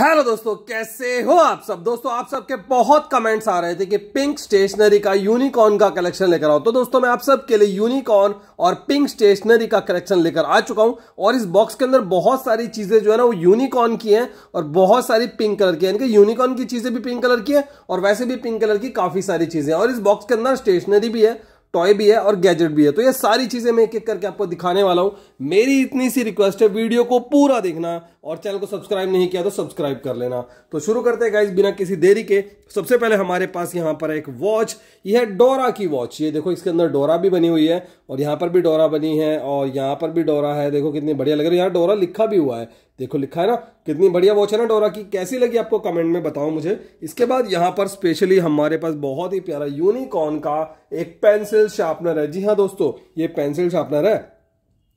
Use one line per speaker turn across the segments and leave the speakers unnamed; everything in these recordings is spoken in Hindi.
हेलो दोस्तों कैसे हो आप सब दोस्तों आप सबके बहुत कमेंट्स आ रहे थे कि पिंक स्टेशनरी का यूनिकॉर्न का कलेक्शन लेकर आओ तो दोस्तों मैं आप सबके लिए यूनिकॉर्न और पिंक स्टेशनरी का कलेक्शन लेकर आ चुका हूं और इस बॉक्स के अंदर बहुत सारी चीजें जो है ना वो यूनिकॉर्न की हैं और बहुत सारी पिंक कलर की यानी कि यूनिकॉर्न की चीजें भी पिंक कलर की है और वैसे भी पिंक कलर की काफी सारी चीजें और इस बॉक्स के अंदर स्टेशनरी भी है टॉय भी है और गैजेट भी है तो ये सारी चीज़ें मैं एक एक करके आपको दिखाने वाला हूं मेरी इतनी सी रिक्वेस्ट है वीडियो को पूरा देखना और चैनल को सब्सक्राइब नहीं किया तो सब्सक्राइब कर लेना तो शुरू करते हैं गाइज बिना किसी देरी के सबसे पहले हमारे पास यहाँ पर एक वॉच यह है डोरा की वॉच ये देखो इसके अंदर डोरा भी बनी हुई है और यहाँ पर भी डोरा बनी है और यहां पर भी डोरा है देखो कितनी बढ़िया लग रही है यहाँ डोरा लिखा भी हुआ है देखो लिखा है ना कितनी बढ़िया वॉच है ना डोरा की कैसी लगी आपको कमेंट में बताओ मुझे इसके बाद यहाँ पर स्पेशली हमारे पास बहुत ही प्यारा यूनिकॉर्न का एक पेंसिल शार्पनर है जी हाँ दोस्तों ये पेंसिल शार्पनर है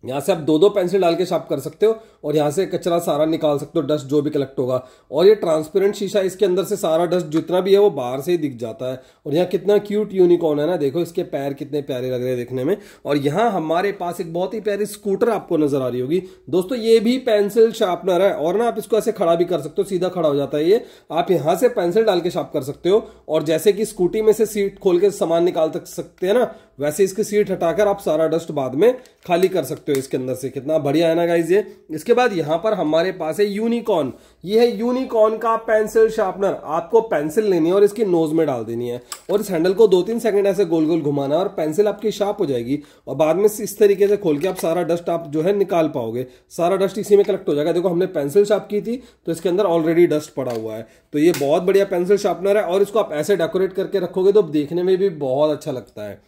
यहाँ से आप दो दो पेंसिल डाल के शार्प कर सकते हो और यहाँ से कचरा सारा निकाल सकते हो डस्ट जो भी कलेक्ट होगा और ये ट्रांसपेरेंट शीशा इसके अंदर से सारा डस्ट जितना भी है वो बाहर से ही दिख जाता है और यहाँ कितना क्यूट यूनिकॉर्न है ना देखो इसके पैर कितने प्यारे लग रहे हैं देखने में और यहाँ हमारे पास एक बहुत ही प्यारी स्कूटर आपको नजर आ रही होगी दोस्तों ये भी पेंसिल शार्पनर है और ना आप इसको ऐसे खड़ा भी कर सकते हो सीधा खड़ा हो जाता है ये आप यहाँ से पेंसिल डाल के शार्प कर सकते हो और जैसे कि स्कूटी में से सीट खोल के सामान निकाल सकते हैं ना वैसे इसकी सीट हटाकर आप सारा डस्ट बाद में खाली कर सकते हो तो इंटरफेस के अंदर से कितना बढ़िया है ना गाइज ये इसके बाद यहाँ पर हमारे पास है यूनिकॉर्न ये है यूनिकॉर्न का पेंसिल शार्पनर आपको पेंसिल लेनी है और इसकी नोज में डाल देनी है और इस हैंडल को दो तीन सेकंड ऐसे गोल गोल घुमाना और पेंसिल आपकी शार्प हो जाएगी और बाद में इस तरीके से खोल के आप सारा डस्ट आप जो है निकाल पाओगे सारा डस्ट इसी में कलेक्ट हो जाएगा देखो हमने पेंसिल शार्प की थी तो इसके अंदर ऑलरेडी डस्ट पड़ा हुआ है तो ये बहुत बढ़िया पेंसिल शार्पनर है और इसको आप ऐसे डेकोरेट करके रखोगे तो देखने में भी बहुत अच्छा लगता है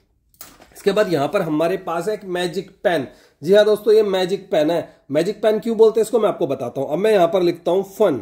इसके बाद यहाँ पर हमारे पास है एक मैजिक पेन जी हाँ दोस्तों ये मैजिक पेन है मैजिक पेन क्यों बोलते हैं इसको मैं आपको बताता हूँ अब मैं यहाँ पर लिखता हूँ fun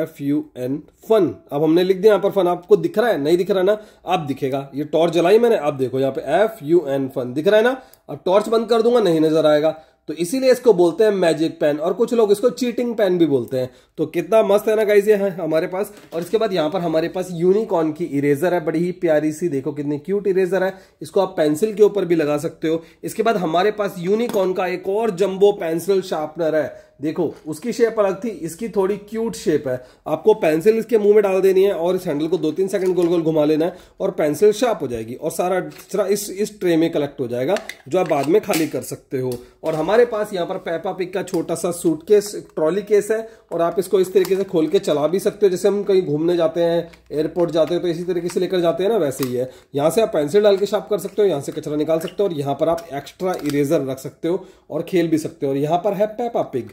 F U N fun अब हमने लिख दिया यहाँ पर फन आपको दिख रहा है नहीं दिख रहा ना अब दिखेगा ये टॉर्च जलाई मैंने अब देखो यहाँ पे एफ यू एन फन दिख रहा है ना अब टॉर्च बंद कर दूंगा नहीं नजर आएगा तो इसीलिए इसको बोलते हैं मैजिक पेन और कुछ लोग इसको चीटिंग पेन भी बोलते हैं तो कितना मस्त है ना गाइज ये है हमारे पास और इसके बाद यहाँ पर हमारे पास यूनिकॉर्न की इरेजर है बड़ी ही प्यारी सी देखो कितनी क्यूट इरेजर है इसको आप पेंसिल के ऊपर भी लगा सकते हो इसके बाद हमारे पास यूनिकॉर्न का एक और जम्बो पेंसिल शार्पनर है देखो उसकी शेप अलग थी इसकी थोड़ी क्यूट शेप है आपको पेंसिल इसके मुंह में डाल देनी है और इस हैंडल को दो तीन सेकंड गोल गोल घुमा लेना है और पेंसिल शार्प हो जाएगी और सारा कचरा इस इस ट्रे में कलेक्ट हो जाएगा जो आप बाद में खाली कर सकते हो और हमारे पास यहाँ पर पैपा पिक का छोटा सा सूट केस ट्रॉली केस है और आप इसको इस तरीके से खोल के चला भी सकते हो जैसे हम कहीं घूमने जाते हैं एयरपोर्ट जाते हैं तो इसी तरीके से लेकर जाते हैं ना वैसे ही है यहाँ से आप पेंसिल डाल के शार्प कर सकते हो यहाँ से कचरा निकाल सकते हो और यहाँ पर आप एक्स्ट्रा इरेजर रख सकते हो और खेल भी सकते हो और यहाँ पर है पैपा पिक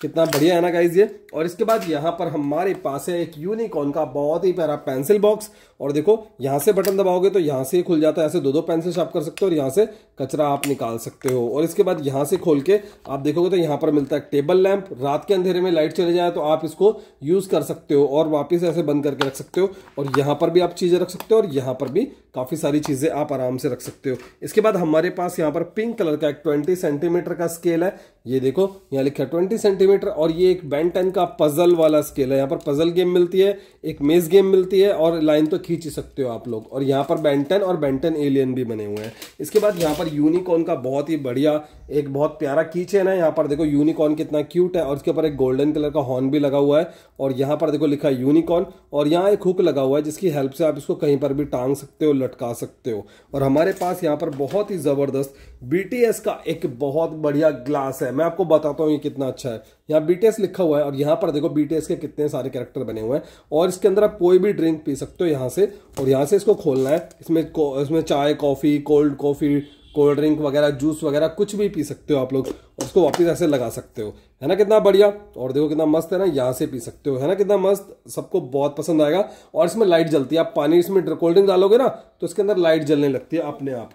कितना बढ़िया है ना गाइज ये और इसके बाद यहाँ पर हमारे पास है एक यूनिकॉर्न का बहुत ही प्यारा पेंसिल बॉक्स और देखो यहाँ से बटन दबाओगे तो यहाँ से ही खुल जाता है ऐसे दो दो पेंसिल शार्प कर सकते हो और यहाँ से कचरा आप निकाल सकते हो और इसके बाद यहाँ से खोल के आप देखोगे तो यहाँ पर मिलता है टेबल लैंप रात के अंधेरे में लाइट चले जाए तो आप इसको यूज़ कर सकते हो और वापस ऐसे बंद करके रख सकते हो और यहाँ पर भी आप चीज़ें रख सकते हो और यहाँ पर भी काफ़ी सारी चीज़ें आप आराम से रख सकते हो इसके बाद हमारे पास यहाँ पर पिंक कलर का एक ट्वेंटी सेंटीमीटर का स्केल है ये देखो यहाँ लिखा है ट्वेंटी सेंटीमीटर कल्टीवेटर और ये एक बैंटन टेन का पजल वाला स्केल है यहाँ पर पजल गेम मिलती है एक मेज गेम मिलती है और लाइन तो खींच सकते हो आप लोग और यहाँ पर बैंटन और बैंटन एलियन भी बने हुए हैं इसके बाद यहाँ पर यूनिकॉर्न का बहुत ही बढ़िया एक बहुत प्यारा कीचेन है यहाँ पर देखो यूनिकॉर्न कितना क्यूट है और इसके ऊपर एक गोल्डन कलर का हॉर्न भी लगा हुआ है और यहाँ पर देखो लिखा है यूनिकॉर्न और यहाँ एक हुक लगा हुआ है जिसकी हेल्प से आप इसको कहीं पर भी टांग सकते हो लटका सकते हो और हमारे पास यहाँ पर बहुत ही ज़बरदस्त बी का एक बहुत बढ़िया ग्लास है मैं आपको बताता हूँ ये कितना अच्छा है यहाँ बी लिखा हुआ है और यहाँ पर देखो बी के कितने सारे कैरेक्टर बने हुए हैं और इसके अंदर आप कोई भी ड्रिंक पी सकते हो यहाँ से और यहाँ से इसको खोलना है इसमें इसमें चाय coffee cold coffee cold drink वगैरह जूस वगैरह कुछ भी पी सकते हो आप लोग उसको वापस ऐसे लगा सकते हो है ना कितना बढ़िया और देखो कितना मस्त है ना यहाँ से पी सकते हो है ना कितना मस्त सबको बहुत पसंद आएगा और इसमें लाइट जलती है आप पानी इसमें कोल्ड ड्रिंक डालोगे ना तो इसके अंदर लाइट जलने लगती है अपने आप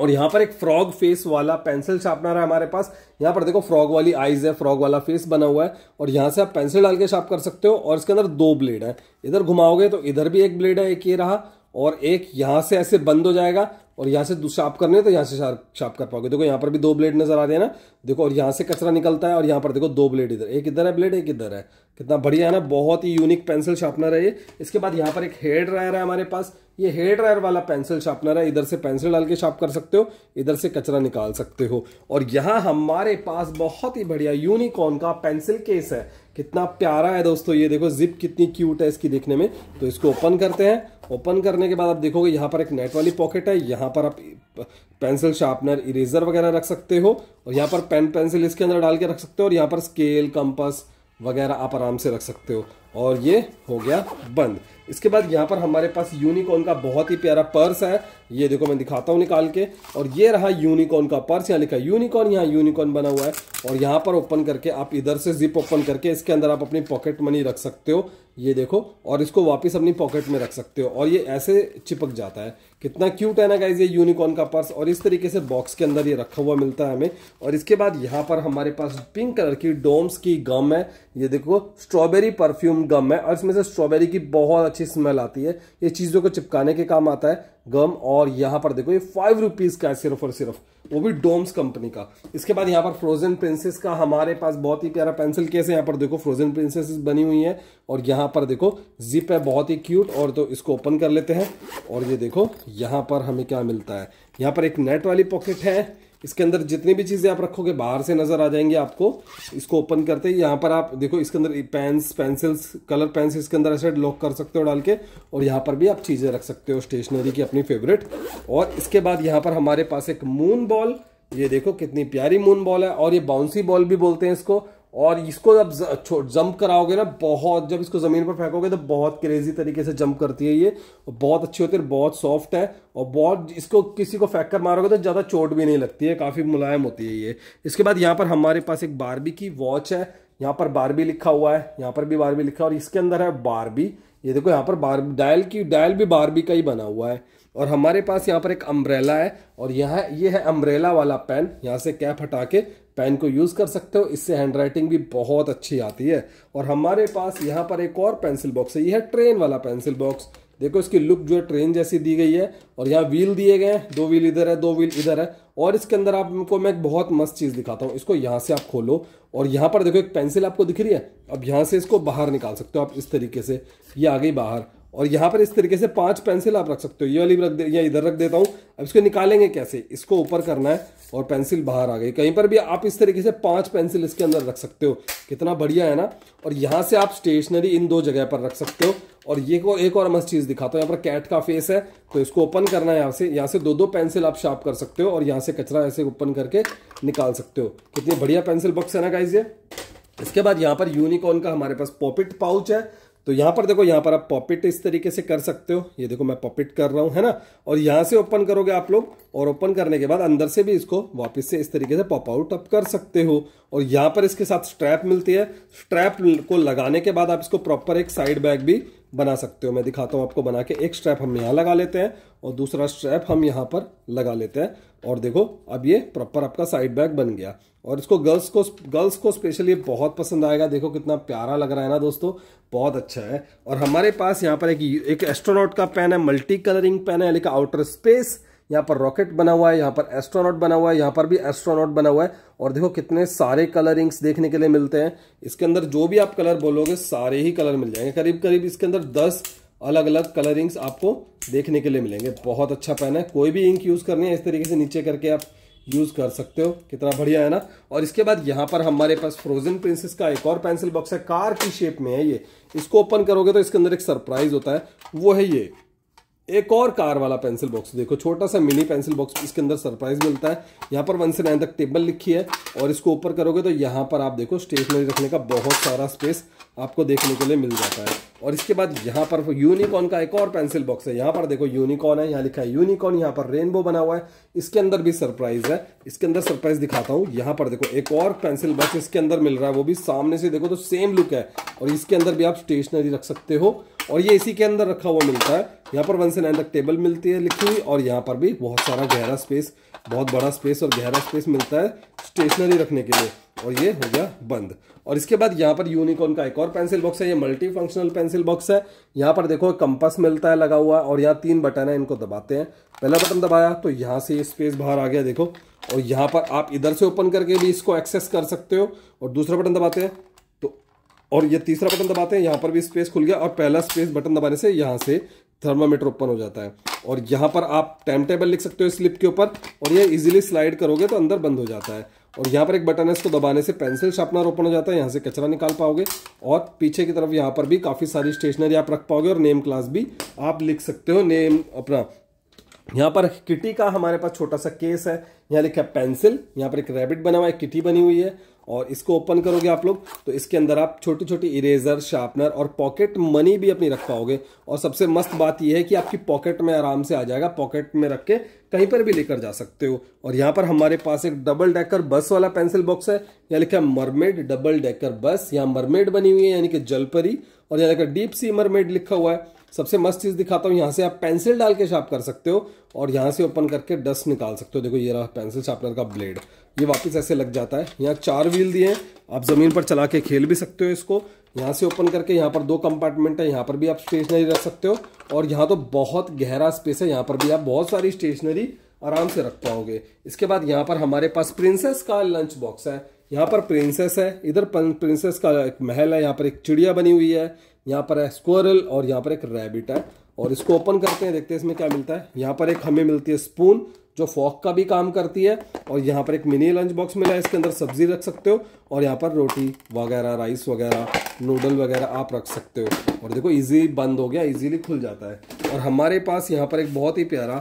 और यहाँ पर एक फ्रॉग फेस वाला पेंसिल शार्पनर है हमारे पास यहाँ पर देखो फ्रॉग वाली आइज है फ्रॉग वाला फेस बना हुआ है और यहाँ से आप पेंसिल डाल के शार्प कर सकते हो और इसके अंदर दो ब्लेड है इधर घुमाओगे तो इधर भी एक ब्लेड है एक ये रहा और एक यहाँ से ऐसे बंद हो जाएगा और यहाँ से शार्प करने तो यहाँ से शार्प शार्प कर पाओगे देखो यहाँ पर भी दो ब्लेड नजर आ रहे हैं ना देखो और यहाँ से कचरा निकलता है और यहाँ पर देखो दो ब्लेड इधर एक इधर है ब्लेड एक इधर है कितना बढ़िया है ना बहुत ही यूनिक पेंसिल शार्पनर है ये इसके बाद यहां पर एक हेयर ड्रायर है हमारे पास ये हेयर ड्रायर वाला पेंसिल शार्पनर है इधर से पेंसिल डाल के शार्प कर सकते हो इधर से कचरा निकाल सकते हो और यहाँ हमारे पास बहुत ही बढ़िया यूनिकॉर्न का पेंसिल केस है कितना प्यारा है दोस्तों ये देखो जिप कितनी क्यूट है इसकी देखने में तो इसको ओपन करते हैं ओपन करने के बाद आप देखोगे यहाँ पर एक नेट वाली पॉकेट है यहाँ पर आप पेंसिल शार्पनर इरेजर वगैरह रख सकते हो और यहाँ पर पेन पेंसिल इसके अंदर डाल के रख सकते हो और यहाँ पर स्केल कंपस वगैरह आप आराम से रख सकते हो और ये हो गया बंद इसके बाद यहाँ पर हमारे पास यूनिकॉर्न का बहुत ही प्यारा पर्स है ये देखो मैं दिखाता हूँ निकाल के और ये रहा यूनिकॉर्न का पर्स यहाँ लिखा है यूनिकॉर्न यहाँ यूनिकॉर्न बना हुआ है और यहाँ पर ओपन करके आप इधर से जिप ओपन करके इसके अंदर आप अपनी पॉकेट मनी रख सकते हो ये देखो और इसको वापस अपनी पॉकेट में रख सकते हो और ये ऐसे चिपक जाता है कितना क्यूट है ना गाइज ये यूनिकॉर्न का पर्स और इस तरीके से बॉक्स के अंदर ये रखा हुआ मिलता है हमें और इसके बाद यहाँ पर हमारे पास पिंक कलर की डोम्स की गम है ये देखो स्ट्रॉबेरी परफ्यूम गम है और इसमें से स्ट्रॉबेरी की बहुत अच्छी अच्छी स्मेल आती है ये चीज़ों को चिपकाने के काम आता है गम और यहाँ पर देखो ये फाइव रुपीज़ का है सिर्फ और सिर्फ वो भी डोम्स कंपनी का इसके बाद यहाँ पर फ्रोजन प्रिंसेस का हमारे पास बहुत ही प्यारा पेंसिल केस है यहाँ पर देखो फ्रोजन प्रिंसेस बनी हुई है और यहाँ पर देखो जिप है बहुत ही क्यूट और तो इसको ओपन कर लेते हैं और ये देखो यहाँ पर हमें क्या मिलता है यहाँ पर एक नेट वाली पॉकेट है इसके अंदर जितनी भी चीज़ें आप रखोगे बाहर से नज़र आ जाएंगे आपको इसको ओपन करते ही यहाँ पर आप देखो इसके अंदर पेन्स पेंसिल्स कलर पेन्स इसके अंदर ऐसे लॉक कर सकते हो डाल के और यहाँ पर भी आप चीज़ें रख सकते हो स्टेशनरी की अपनी फेवरेट और इसके बाद यहाँ पर हमारे पास एक मून बॉल ये देखो कितनी प्यारी मून बॉल है और ये बाउंसी बॉल भी बोलते हैं इसको और इसको जब जंप कराओगे ना बहुत जब इसको ज़मीन पर फेंकोगे तो बहुत क्रेजी तरीके से जंप करती है ये बहुत अच्छी होती है बहुत सॉफ्ट है और बहुत इसको किसी को फेंक कर मारोगे तो ज़्यादा चोट भी नहीं लगती है काफ़ी मुलायम होती है ये इसके बाद यहाँ पर हमारे पास एक बारबी की वॉच है यहाँ पर बारबी लिखा हुआ है यहाँ पर भी बारबी लिखा और इसके अंदर है बारबी ये देखो यहाँ पर बार डायल की डायल भी बारबी का ही बना हुआ है और हमारे पास यहाँ पर एक अम्ब्रेला है और यहाँ ये है अम्ब्रेला वाला पेन यहाँ से कैप हटा के पेन को यूज़ कर सकते हो इससे हैंड राइटिंग भी बहुत अच्छी आती है और हमारे पास यहाँ पर एक और पेंसिल बॉक्स है यह है ट्रेन वाला पेंसिल बॉक्स देखो इसकी लुक जो है ट्रेन जैसी दी गई है और यहाँ व्हील दिए गए हैं दो व्हील इधर है दो व्हील इधर है और इसके अंदर आपको मैं एक बहुत मस्त चीज़ दिखाता हूँ इसको यहाँ से आप खोलो और यहाँ पर देखो एक पेंसिल आपको दिख रही है अब यहाँ से इसको बाहर निकाल सकते हो आप इस तरीके से ये आ गई बाहर और यहाँ पर इस तरीके से पांच पेंसिल आप रख सकते हो ये वाली रख दे या इधर रख देता हूँ अब इसको निकालेंगे कैसे इसको ऊपर करना है और पेंसिल बाहर आ गई कहीं पर भी आप इस तरीके से पांच पेंसिल इसके अंदर रख सकते हो कितना बढ़िया है ना और यहाँ से आप स्टेशनरी इन दो जगह पर रख सकते हो और ये को एक और मस्त चीज़ दिखाता हूँ यहाँ पर कैट का फेस है तो इसको ओपन करना है यहाँ से यहाँ से दो दो पेंसिल आप शार्प कर सकते हो और यहाँ से कचरा ऐसे ओपन करके निकाल सकते हो कितनी बढ़िया पेंसिल बॉक्स है ना गाइज ये इसके बाद यहाँ पर यूनिकॉर्न का हमारे पास पॉपिट पाउच है तो यहां पर देखो यहां पर आप पॉपिट इस तरीके से कर सकते हो ये देखो मैं पॉपिट कर रहा हूं है ना और यहां से ओपन करोगे आप लोग और ओपन करने के बाद अंदर से भी इसको वापस से इस तरीके से पॉप आउट आप कर सकते हो और यहां पर इसके साथ स्ट्रैप मिलती है स्ट्रैप को लगाने के बाद आप इसको प्रॉपर एक साइड बैग भी बना सकते हो मैं दिखाता हूं आपको बना के एक स्ट्रैप हम यहाँ लगा लेते हैं और दूसरा स्ट्रैप हम यहाँ पर लगा लेते हैं और देखो अब ये प्रॉपर आपका साइड बैग बन गया और इसको गर्ल्स को गर्ल्स को स्पेशली बहुत पसंद आएगा देखो कितना प्यारा लग रहा है ना दोस्तों बहुत अच्छा है और हमारे पास यहाँ पर एक एक एस्ट्रोनॉट का पेन है मल्टी कलरिंग पेन है लेकिन आउटर स्पेस यहाँ पर रॉकेट बना हुआ है यहाँ पर एस्ट्रोनॉट बना हुआ है यहाँ पर भी एस्ट्रोनॉट बना हुआ है और देखो कितने सारे कलरिंग्स देखने के लिए मिलते हैं इसके अंदर जो भी आप कलर बोलोगे सारे ही कलर मिल जाएंगे करीब करीब इसके अंदर दस अलग अलग कलरिंग्स आपको देखने के लिए मिलेंगे बहुत अच्छा पेन है कोई भी इंक यूज़ करनी है इस तरीके से नीचे करके आप यूज़ कर सकते हो कितना बढ़िया है ना और इसके बाद यहाँ पर हमारे पास फ्रोजन प्रिंसेस का एक और पेंसिल बॉक्स है कार की शेप में है ये इसको ओपन करोगे तो इसके अंदर एक सरप्राइज होता है वो है ये एक और कार वाला पेंसिल बॉक्स देखो छोटा सा मिनी पेंसिल बॉक्स इसके अंदर सरप्राइज मिलता है यहाँ पर वन से नाइन तक टेबल लिखी है और इसको ऊपर करोगे तो यहाँ पर आप देखो स्टेशनरी रखने का बहुत सारा स्पेस आपको देखने के लिए मिल जाता है और इसके बाद यहाँ पर यूनिकॉर्न का एक और पेंसिल बॉक्स है यहाँ पर देखो यूनिकॉर्न है यहाँ लिखा है यूनिकॉर्न यहाँ पर रेनबो बना हुआ है इसके अंदर भी सरप्राइज है इसके अंदर सरप्राइज दिखाता हूँ यहाँ पर देखो एक और पेंसिल बॉक्स इसके अंदर मिल रहा है वो भी सामने से देखो तो सेम लुक है और इसके अंदर भी आप स्टेशनरी रख सकते हो और ये इसी के अंदर रखा हुआ मिलता है यहाँ पर वन से नाइन तक टेबल मिलती है लिखी हुई और यहाँ पर भी बहुत सारा गहरा स्पेस बहुत बड़ा स्पेस और गहरा स्पेस मिलता है स्टेशनरी रखने के लिए और ये हो गया बंद और इसके बाद यहाँ पर यूनिकॉर्न का एक और पेंसिल बॉक्स है ये मल्टी फंक्शनल पेंसिल बॉक्स है यहाँ पर देखो कंपस मिलता है लगा हुआ और यहाँ तीन बटन है इनको दबाते हैं पहला बटन दबाया तो यहाँ से ये स्पेस बाहर आ गया देखो और यहाँ पर आप इधर से ओपन करके भी इसको एक्सेस कर सकते हो और दूसरा बटन दबाते हैं और ये तीसरा बटन दबाते हैं यहाँ पर भी स्पेस खुल गया और पहला स्पेस बटन दबाने से यहाँ से थर्मामीटर ओपन हो जाता है और यहाँ पर आप टाइम टेबल लिख सकते हो स्लिप के ऊपर और ये इजीली स्लाइड करोगे तो अंदर बंद हो जाता है और यहाँ पर एक बटन है इसको दबाने से पेंसिल शार्पनर ओपन हो जाता है यहाँ से कचरा निकाल पाओगे और पीछे की तरफ यहाँ पर भी काफ़ी सारी स्टेशनरी आप रख पाओगे और नेम क्लास भी आप लिख सकते हो नेम अपना यहाँ पर किटी का हमारे पास छोटा सा केस है यहाँ लिखा है पेंसिल यहाँ पर एक रैबिट बना हुआ है किटी बनी हुई है और इसको ओपन करोगे आप लोग तो इसके अंदर आप छोटी छोटी इरेजर शार्पनर और पॉकेट मनी भी अपनी रख पाओगे और सबसे मस्त बात यह है कि आपकी पॉकेट में आराम से आ जाएगा पॉकेट में रख के कहीं पर भी लेकर जा सकते हो और यहाँ पर हमारे पास एक डबल डेकर बस वाला पेंसिल बॉक्स है यहाँ लिखा है मरमेड डबल डेकर बस यहाँ मरमेड बनी हुई है यानी कि जलपरी और यहाँ लिखा डीप सी मरमेड लिखा हुआ है सबसे मस्त चीज़ दिखाता हूँ यहाँ से आप पेंसिल डाल के शार्प कर सकते हो और यहाँ से ओपन करके डस्ट निकाल सकते हो देखो ये रहा पेंसिल शार्पनर का ब्लेड ये वापस ऐसे लग जाता है यहाँ चार व्हील दिए हैं आप ज़मीन पर चला के खेल भी सकते हो इसको यहाँ से ओपन करके यहाँ पर दो कंपार्टमेंट है यहाँ पर भी आप स्टेशनरी रख सकते हो और यहाँ तो बहुत गहरा स्पेस है यहाँ पर भी आप बहुत सारी स्टेशनरी आराम से रख पाओगे इसके बाद यहाँ पर हमारे पास प्रिंसेस का लंच बॉक्स है यहाँ पर प्रिंसेस है इधर प्रिंसेस का एक महल है यहाँ पर एक चिड़िया बनी हुई है यहाँ पर है स्क्वरल और यहाँ पर एक रैबिट है और इसको ओपन करते हैं देखते हैं इसमें क्या मिलता है यहाँ पर एक हमें मिलती है स्पून जो फॉक का भी काम करती है और यहाँ पर एक मिनी लंच बॉक्स मिला है इसके अंदर सब्जी रख सकते हो और यहाँ पर रोटी वगैरह राइस वगैरह नूडल वगैरह आप रख सकते हो और देखो इजी बंद हो गया इजीली खुल जाता है और हमारे पास यहाँ पर एक बहुत ही प्यारा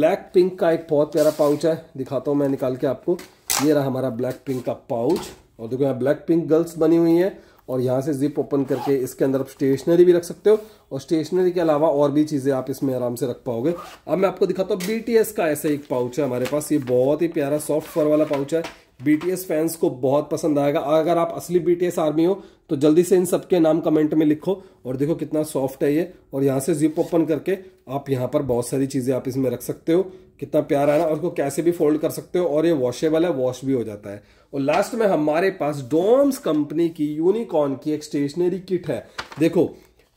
ब्लैक पिंक का एक बहुत प्यारा पाउच है दिखाता हूँ मैं निकाल के आपको ये रहा हमारा ब्लैक पिंक का पाउच और देखो यहाँ ब्लैक पिंक गर्ल्स बनी हुई है और यहाँ से जिप ओपन करके इसके अंदर आप स्टेशनरी भी रख सकते हो और स्टेशनरी के अलावा और भी चीज़ें आप इसमें आराम से रख पाओगे अब मैं आपको दिखाता हूँ बी का ऐसा एक पाउच है हमारे पास ये बहुत ही प्यारा सॉफ्ट फर वाला पाउच है बीटीएस फैंस को बहुत पसंद आएगा अगर आप असली बीटीएस आर्मी हो तो जल्दी से इन सबके नाम कमेंट में लिखो और देखो कितना सॉफ्ट है ये और यहाँ से जिप ओपन करके आप यहाँ पर बहुत सारी चीज़ें आप इसमें रख सकते हो कितना प्यार है और इसको कैसे भी फोल्ड कर सकते हो और ये वॉशेबल है वॉश भी हो जाता है और लास्ट में हमारे पास डोम्स कंपनी की यूनिकॉर्न की एक स्टेशनरी किट है देखो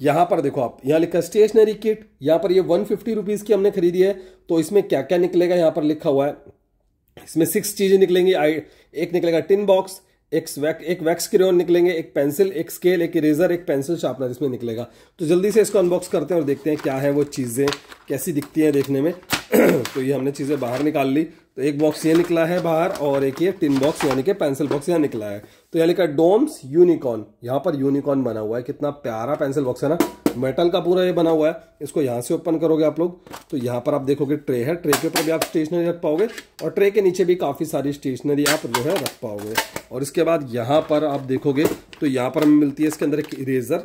यहाँ पर देखो आप यहाँ लिखा स्टेशनरी किट यहाँ पर ये वन फिफ्टी रुपीज़ की हमने खरीदी है तो इसमें क्या क्या निकलेगा यहाँ पर लिखा हुआ है इसमें सिक्स चीज़ें निकलेंगी आई एक निकलेगा टिन बॉक्स एक वैक एक वैक्स क्रियोन निकलेंगे एक पेंसिल एक स्केल एक इरेजर एक पेंसिल शार्पनर इसमें निकलेगा तो जल्दी से इसको अनबॉक्स करते हैं और देखते हैं क्या है वो चीज़ें कैसी दिखती हैं देखने में तो ये हमने चीज़ें बाहर निकाल ली तो एक बॉक्स ये निकला है बाहर और एक ये टिन बॉक्स यानी कि पेंसिल बॉक्स यहाँ निकला है तो यहाँ लिखा है डोम्स यूनिकॉर्न यहाँ पर यूनिकॉर्न बना हुआ है कितना प्यारा पेंसिल बॉक्स है ना मेटल का पूरा ये बना हुआ है इसको यहाँ से ओपन करोगे आप लोग तो यहाँ पर आप देखोगे ट्रे है ट्रे के ऊपर भी आप स्टेशनरी रख पाओगे और ट्रे के नीचे भी काफ़ी सारी स्टेशनरी आप जो है रख पाओगे और इसके बाद यहाँ पर आप देखोगे तो यहाँ पर हमें मिलती है इसके अंदर एक इरेजर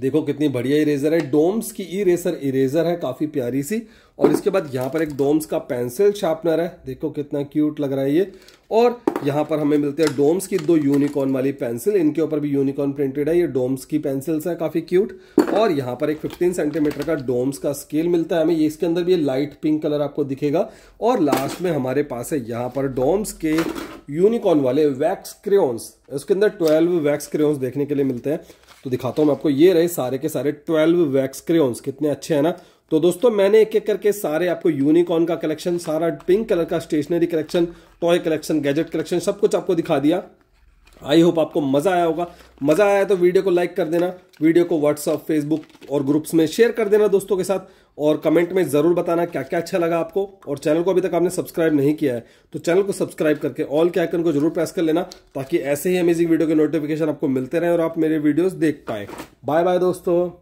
देखो कितनी बढ़िया इरेजर है डोम्स की इरेजर इरेजर है काफ़ी प्यारी सी और इसके बाद यहाँ पर एक डोम्स का पेंसिल शार्पनर है देखो कितना क्यूट लग रहा है ये और यहाँ पर हमें मिलते हैं डोम्स की दो यूनिकॉर्न वाली पेंसिल इनके ऊपर भी यूनिकॉर्न प्रिंटेड है ये डोम्स की पेंसिल्स है काफ़ी क्यूट और यहाँ पर एक 15 सेंटीमीटर का डोम्स का स्केल मिलता है हमें ये इसके अंदर भी लाइट पिंक कलर आपको दिखेगा और लास्ट में हमारे पास है यहाँ पर डोम्स के यूनिकॉर्न वाले वैक्स क्रेन्स उसके अंदर ट्वेल्व वैक्स क्रेन्स देखने के लिए मिलते हैं तो दिखाता हूं मैं आपको ये रहे सारे के सारे ट्वेल्व वैक्स क्रेन्स कितने अच्छे हैं ना तो दोस्तों मैंने एक एक करके सारे आपको यूनिकॉर्न का कलेक्शन सारा पिंक कलर का stationery collection toy collection gadget collection सब कुछ आपको दिखा दिया आई होप आपको मजा आया होगा मजा आया तो वीडियो को लाइक कर देना वीडियो को व्हाट्सअप फेसबुक और ग्रुप्स में शेयर कर देना दोस्तों के साथ और कमेंट में ज़रूर बताना क्या क्या अच्छा लगा आपको और चैनल को अभी तक आपने सब्सक्राइब नहीं किया है तो चैनल को सब्सक्राइब करके ऑल के आइकन को जरूर प्रेस कर लेना ताकि ऐसे ही अमेजिंग वीडियो के नोटिफिकेशन आपको मिलते रहें और आप मेरे वीडियोस देख पाए बाय बाय दोस्तों